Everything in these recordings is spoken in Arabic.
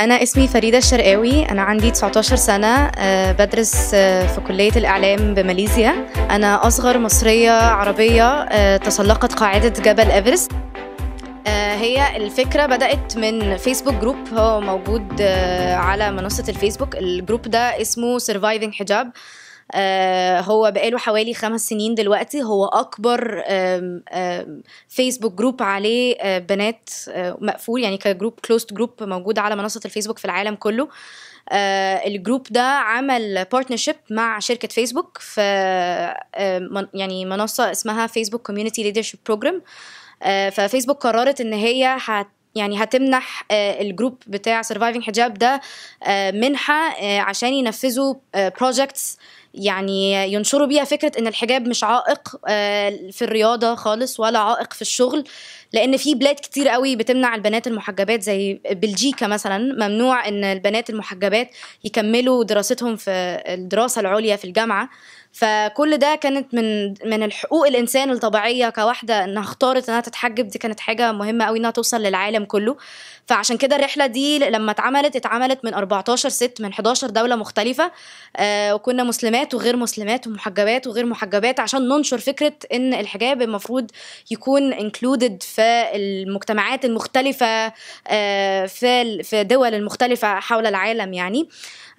أنا اسمي فريدة الشرقاوي أنا عندي 19 سنة آه، بدرس آه، في كلية الإعلام بماليزيا أنا أصغر مصرية عربية آه، تسلقت قاعدة جبل إيفرست هي الفكرة بدأت من فيسبوك جروب هو موجود على منصة الفيسبوك الجروب ده اسمه Surviving حجاب آه، هو بقاله حوالي خمس سنين دلوقتي هو اكبر فيسبوك جروب عليه آه، بنات آه، مقفول يعني كجروب كلوست جروب موجود على منصه الفيسبوك في العالم كله الجروب ده عمل بارتنرشيب مع شركه فيسبوك في يعني منصه اسمها فيسبوك كوميونتي ليدرشيب بروجرام ففيسبوك قررت ان هي هت يعني هتمنح الجروب بتاع سرفايفنج حجاب ده منحه عشان ينفذوا بروجكتس يعني ينشروا بيها فكره ان الحجاب مش عائق آه، في الرياضه خالص ولا عائق في الشغل لان في بلاد كتير قوي بتمنع البنات المحجبات زي بلجيكا مثلا ممنوع ان البنات المحجبات يكملوا دراستهم في الدراسه العليا في الجامعه فكل ده كانت من من الحقوق الانسان الطبيعيه كواحده انها اختارت انها تتحجب دي كانت حاجه مهمه قوي انها توصل للعالم كله فعشان كده الرحله دي لما اتعملت اتعملت من 14 ست من 11 دوله مختلفه آه، وكنا مسلمات مسلمات وغير مسلمات ومحجبات وغير محجبات عشان ننشر فكره ان الحجاب المفروض يكون انكلودد في المجتمعات المختلفه آه، في في المختلفه حول العالم يعني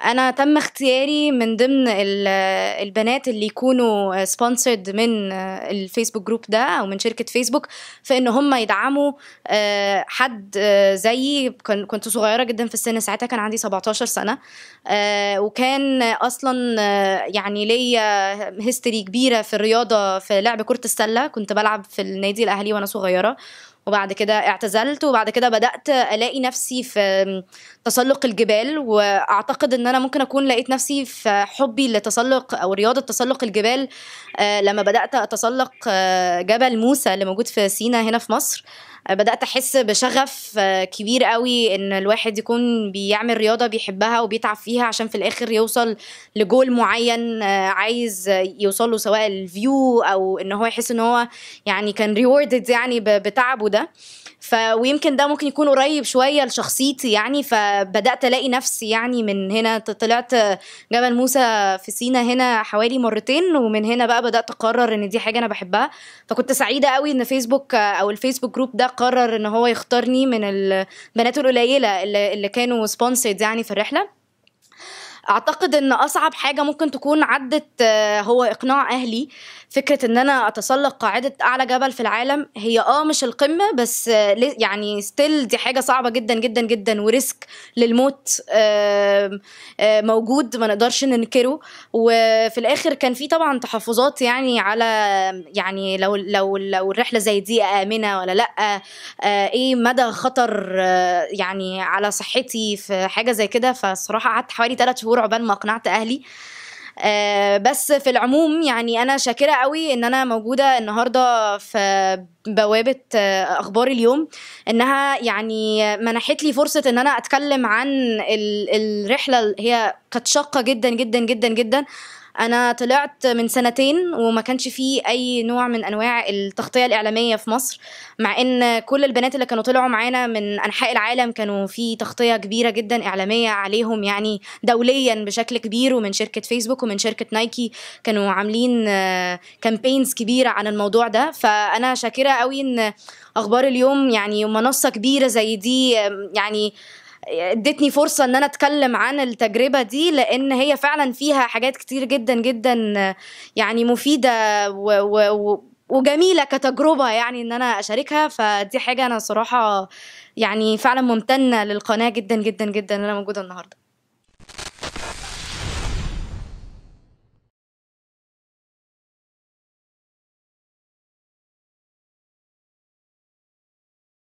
انا تم اختياري من ضمن البنات اللي يكونوا سبونسرد من آه، الفيسبوك جروب ده او من شركه فيسبوك في ان هم يدعموا آه، حد زيي كنت صغيره جدا في السن ساعتها كان عندي 17 سنه وكان اصلا يعني ليا هيستوري كبيره في الرياضه في لعب كره السله كنت بلعب في النادي الاهلي وانا صغيره وبعد كده اعتزلت وبعد كده بدات الاقي نفسي في تسلق الجبال واعتقد ان انا ممكن اكون لقيت نفسي في حبي لتسلق او رياضه تسلق الجبال آه، لما بدات اتسلق آه، جبل موسى اللي موجود في سينا هنا في مصر آه، بدات احس بشغف كبير قوي ان الواحد يكون بيعمل رياضه بيحبها وبيتعب فيها عشان في الاخر يوصل لجول معين عايز يوصله سواء الفيو او ان هو يحس ان هو يعني كان ريوردد يعني بتعبه موجوده ف ويمكن ده ممكن يكون قريب شويه لشخصيتي يعني فبدات الاقي نفسي يعني من هنا طلعت جبل موسى في سينا هنا حوالي مرتين ومن هنا بقى بدات اقرر ان دي حاجه انا بحبها فكنت سعيده قوي ان فيسبوك او الفيسبوك جروب ده قرر ان هو يختارني من البنات القليله اللي, اللي كانوا سبونسرد يعني في الرحله اعتقد ان اصعب حاجه ممكن تكون عدت آه، هو اقناع اهلي فكره ان انا اتسلق قاعده اعلى جبل في العالم هي اه مش القمه بس يعني ستيل دي حاجه صعبه جدا جدا جدا وريسك للموت موجود ما نقدرش ننكره وفي الاخر كان في طبعا تحفظات يعني على يعني لو لو لو الرحله زي دي امنه ولا لا آه، ايه مدى خطر آه، يعني على صحتي في حاجه زي كده فالصراحه قعدت حوالي ثلاث شهور عقبال ما اقنعت اهلي آه، بس في العموم يعني انا شاكره قوي ان انا موجوده النهارده في بوابه آه، اخبار اليوم انها يعني منحت لي فرصه ان انا اتكلم عن الرحله هي كانت شاقه جدا جدا جدا جدا انا طلعت من سنتين وما كانش فيه اي نوع من انواع التغطيه الاعلاميه في مصر مع ان كل البنات اللي كانوا طلعوا معانا من انحاء العالم كانوا في تغطيه كبيره جدا اعلاميه عليهم يعني دوليا بشكل كبير ومن شركه فيسبوك ومن شركه نايكي كانوا عاملين كامبينز آه، كبيره عن الموضوع ده فانا شاكره قوي ان اخبار اليوم يعني منصه كبيره زي دي يعني ادتني فرصه ان انا اتكلم عن التجربه دي لان هي فعلا فيها حاجات كتير جدا جدا يعني مفيده و, و, و وجميله كتجربه يعني ان انا اشاركها فدي حاجه انا صراحه يعني فعلا ممتنه للقناه جدا جدا جدا ان انا موجوده النهارده